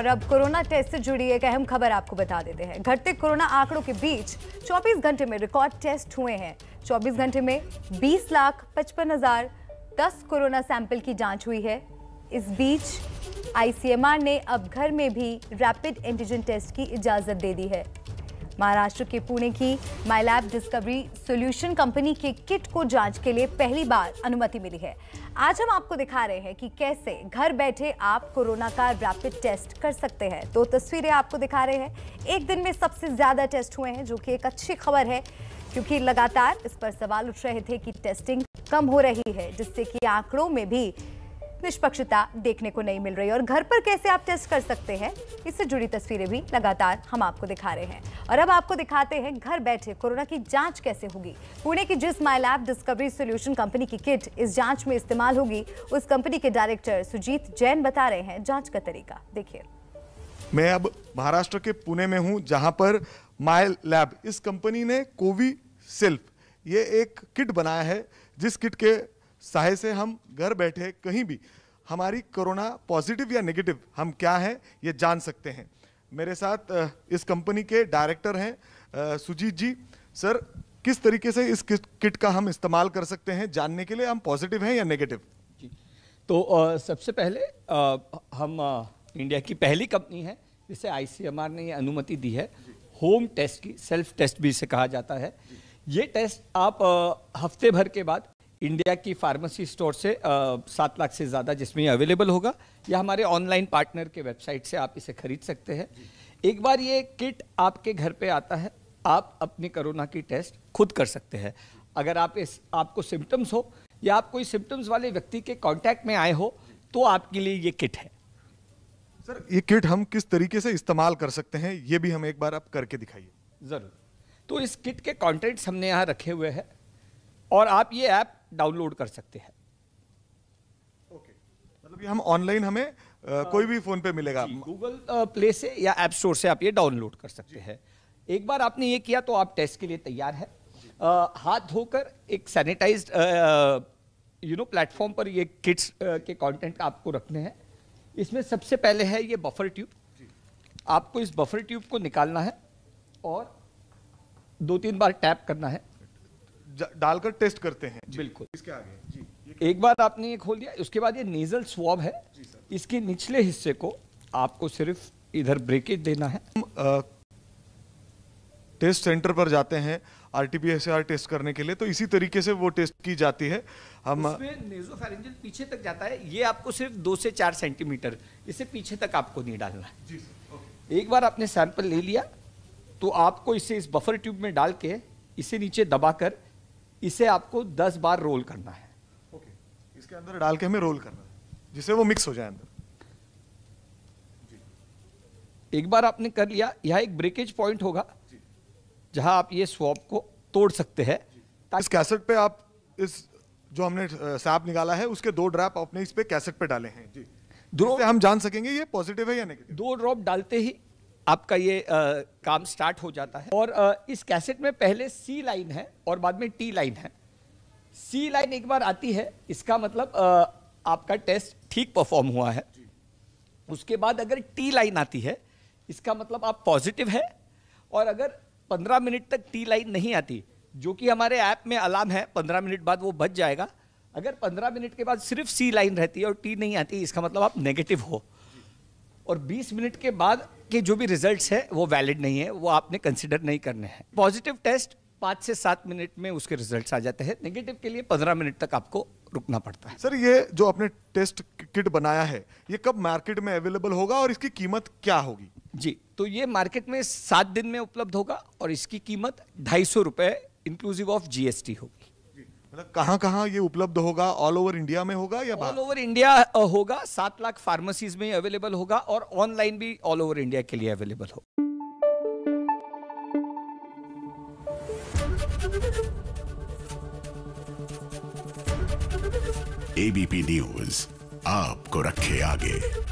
और अब corona test से जुड़ी एक अहम खबर आपको बता देते हैं घटते कोरोना आंकड़ों के बीच 24 घंटे में रिकॉर्ड टेस्ट हुए हैं 24 घंटे में 20 लाख पचपन हजार दस कोरोना सैंपल की जांच हुई है इस बीच आईसीएमआर ने अब घर में भी रैपिड एंटीजन टेस्ट की इजाजत दे दी है महाराष्ट्र के पुणे की माइलैब डिस्कवरी सॉल्यूशन कंपनी के किट को जांच के लिए पहली बार अनुमति मिली है आज हम आपको दिखा रहे हैं कि कैसे घर बैठे आप कोरोना का रैपिड टेस्ट कर सकते हैं दो तो तस्वीरें आपको दिखा रहे हैं एक दिन में सबसे ज़्यादा टेस्ट हुए हैं जो कि एक अच्छी खबर है क्योंकि लगातार इस पर सवाल उठ रहे थे कि टेस्टिंग कम हो रही है जिससे कि आंकड़ों में भी निष्पक्षता देखने को नहीं मिल रही और घर पर कैसे आप टेस्ट कर सकते हैं इससे जुड़ी तस्वीरें भी लगातार हम आपको दिखा रहे हैं और अब आपको दिखाते हैं घर बैठे कोरोना की जांच कैसे होगी पुणे की जिस My Lab Discovery Solution company की किट इस जांच में इस्तेमाल होगी उस कंपनी के डायरेक्टर सुजीत जैन बता रहे हैं जाँच का तरीका देखिए मैं अब महाराष्ट्र के पुणे में हूँ जहाँ पर माई लैब इस कंपनी ने कोवी सेल्फ ये एक किट बनाया है जिस किट के सहाय से हम घर बैठे कहीं भी हमारी कोरोना पॉजिटिव या नेगेटिव हम क्या हैं ये जान सकते हैं मेरे साथ इस कंपनी के डायरेक्टर हैं सुजीत जी सर किस तरीके से इस किट का हम इस्तेमाल कर सकते हैं जानने के लिए हम पॉजिटिव हैं या नेगेटिव जी तो आ, सबसे पहले आ, हम आ, इंडिया की पहली कंपनी है जिसे आईसीएमआर ने ये अनुमति दी है होम टेस्ट की सेल्फ टेस्ट भी इसे कहा जाता है ये टेस्ट आप हफ्ते भर के बाद इंडिया की फार्मेसी स्टोर से सात लाख से ज़्यादा जिसमें अवेलेबल होगा या हमारे ऑनलाइन पार्टनर के वेबसाइट से आप इसे खरीद सकते हैं एक बार ये किट आपके घर पे आता है आप अपनी कोरोना की टेस्ट खुद कर सकते हैं अगर आप इस आपको सिम्टम्स हो या आप कोई सिम्टम्स वाले व्यक्ति के कॉन्टैक्ट में आए हो तो आपके लिए ये किट है सर ये किट हम किस तरीके से इस्तेमाल कर सकते हैं ये भी हम एक बार आप करके दिखाइए ज़रूर तो इस किट के कॉन्टेंट्स हमने यहाँ रखे हुए हैं और आप ये ऐप डाउनलोड कर सकते हैं ओके okay. मतलब ये हम ऑनलाइन हमें आ, हाँ। कोई भी फोन पे मिलेगा गूगल प्ले से या ऐप स्टोर से आप ये डाउनलोड कर सकते हैं एक बार आपने ये किया तो आप टेस्ट के लिए तैयार है आ, हाथ धोकर एक सैनिटाइज यू नो प्लेटफॉर्म पर ये किट्स के कंटेंट आपको रखने हैं इसमें सबसे पहले है ये बफर ट्यूब आपको इस बफर ट्यूब को निकालना है और दो तीन बार टैप करना है डालकर टेस्ट करते हैं बिल्कुल इसके आगे जी एक बार आपने ये खोल दिया उसके बाद ये नेजल स्वाब है इसके निचले हिस्से को आपको सिर्फ इधर ब्रेकेज देना है आ, टेस्ट सेंटर पर जाते हैं आर टी टेस्ट करने के लिए तो इसी तरीके से वो टेस्ट की जाती है हम नेजोफेरिंजल पीछे तक जाता है ये आपको सिर्फ दो से चार सेंटीमीटर इसे पीछे तक आपको नहीं डालना है जी सर, ओके एक बार आपने सैंपल ले लिया तो आपको इसे इस बफर ट्यूब में डाल के इसे नीचे दबाकर इसे आपको दस बार रोल करना है ओके okay. इसके अंदर डाल के हमें रोल करना है जिससे वो मिक्स हो जाए अंदर एक बार आपने कर लिया यह एक ब्रेकेज पॉइंट होगा जहां आप ये स्वॉप को तोड़ सकते हैं इस कैसेट पे आप इस जो हमने सैप निकाला है उसके दो ड्रॉप अपने इस पे कैसेट पे डाले हैं जी दो हम जान सकेंगे ये पॉजिटिव है या नेगेटिव दो ड्रॉप डालते ही आपका ये आ, काम स्टार्ट हो जाता है और आ, इस कैसेट में पहले सी लाइन है और बाद में टी लाइन है सी लाइन एक बार आती है इसका मतलब आ, आपका टेस्ट ठीक परफॉर्म हुआ है उसके बाद अगर टी लाइन आती है इसका मतलब आप पॉजिटिव है और अगर 15 मिनट तक टी लाइन नहीं आती जो कि हमारे ऐप में अलार्म है 15 मिनट बाद वो बच जाएगा अगर 15 मिनट के बाद सिर्फ सी लाइन रहती है और टी नहीं आती इसका मतलब आप नेगेटिव हो और 20 मिनट के बाद के जो भी रिजल्ट्स है वो वैलिड नहीं है वो आपने कंसिडर नहीं करने हैं पॉजिटिव टेस्ट पाँच से सात मिनट में उसके रिजल्ट्स आ जाते हैं नेगेटिव के लिए पंद्रह मिनट तक आपको रुकना पड़ता है सर ये जो आपने टेस्ट किट बनाया है ये कब मार्केट में अवेलेबल होगा और इसकी कीमत क्या होगी जी तो ये मार्केट में सात दिन में उपलब्ध होगा और इसकी कीमत ढाई सौ रुपये इंक्लूसिव ऑफ जीएसटी होगी कहां मतलब कहाँ कहाँ ये उपलब्ध होगा ऑल ओवर इंडिया में होगा या ऑल ओवर इंडिया होगा सात लाख फार्मेसीज में अवेलेबल होगा और ऑनलाइन भी ऑल ओवर इंडिया के लिए अवेलेबल होगा एबीपी न्यूज आपको रखे आगे